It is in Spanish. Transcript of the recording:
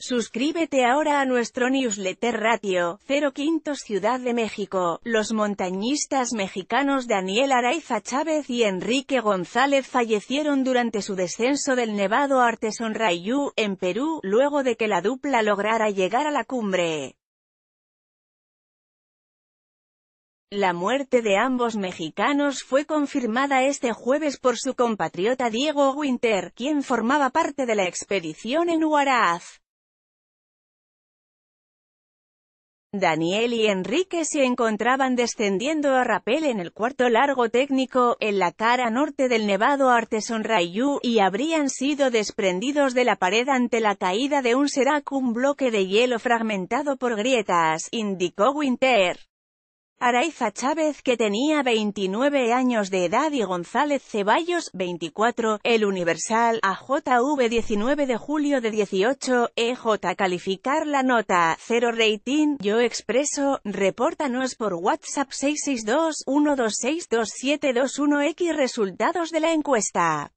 Suscríbete ahora a nuestro newsletter Ratio, 05 Ciudad de México. Los montañistas mexicanos Daniel Araiza Chávez y Enrique González fallecieron durante su descenso del Nevado Arteson Rayú, en Perú, luego de que la dupla lograra llegar a la cumbre. La muerte de ambos mexicanos fue confirmada este jueves por su compatriota Diego Winter, quien formaba parte de la expedición en Huaraz. Daniel y Enrique se encontraban descendiendo a rapel en el cuarto largo técnico, en la cara norte del nevado Arteson Rayu, y habrían sido desprendidos de la pared ante la caída de un serac, un bloque de hielo fragmentado por grietas, indicó Winter. Araiza Chávez, que tenía 29 años de edad y González Ceballos, 24, El Universal, AJV 19 de julio de 18, EJ calificar la nota, 0 rating, Yo Expreso, repórtanos por WhatsApp 662 126 x resultados de la encuesta.